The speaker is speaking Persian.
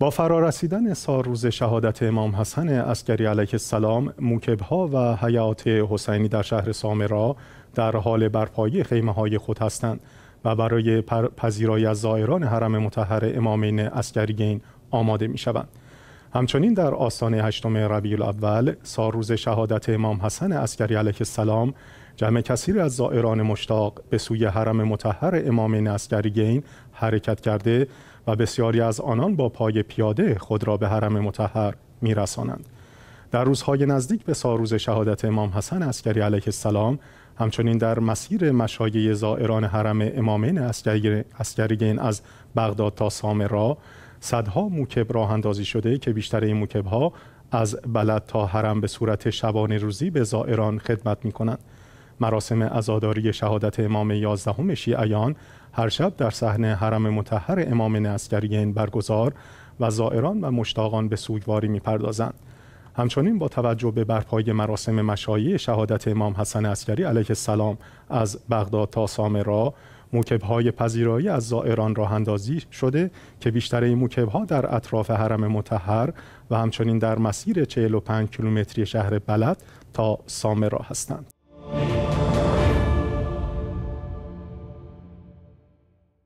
با فرارسیدن سال روز شهادت امام حسن عسکری علیه السلام موکبها و حیات حسینی در شهر سامرا در حال برپایی خیمه های خود هستند و برای پذیرایی از زائران حرم متحر امامین عسکریین آماده می شوند. همچنین در آستانه هشتم ربیع الاول سال روز شهادت امام حسن عسکری علیه السلام جمع کثیر از زائران مشتاق به سوی حرم متحر امامین گین حرکت کرده و بسیاری از آنان با پای پیاده خود را به حرم متحر میرسانند در روزهای نزدیک به ساروز شهادت امام حسن عسکری علیه السلام همچنین در مسیر مشایع زائران حرم امامین اسکریگین از بغداد تا سامرا صدها موکب راه اندازی شده که بیشتر این موکب ها از بلد تا حرم به صورت شبانه روزی به زائران خدمت می کنند. مراسم ازاداری شهادت امام یازدهم شیعیان هر شب در صحنه حرم متحر امامین نسکریین برگزار و زائران و مشتاقان به سوگواری میپردازند. همچنین با توجه به برپای مراسم مشایی شهادت امام حسن عسکری علیه السلام از بغداد تا سامرا موکب های پذیرایی از زائران راه اندازی شده که بیشتر این موکب ها در اطراف حرم متحر و همچنین در مسیر 45 کیلومتری شهر بلد تا سامرا هستند.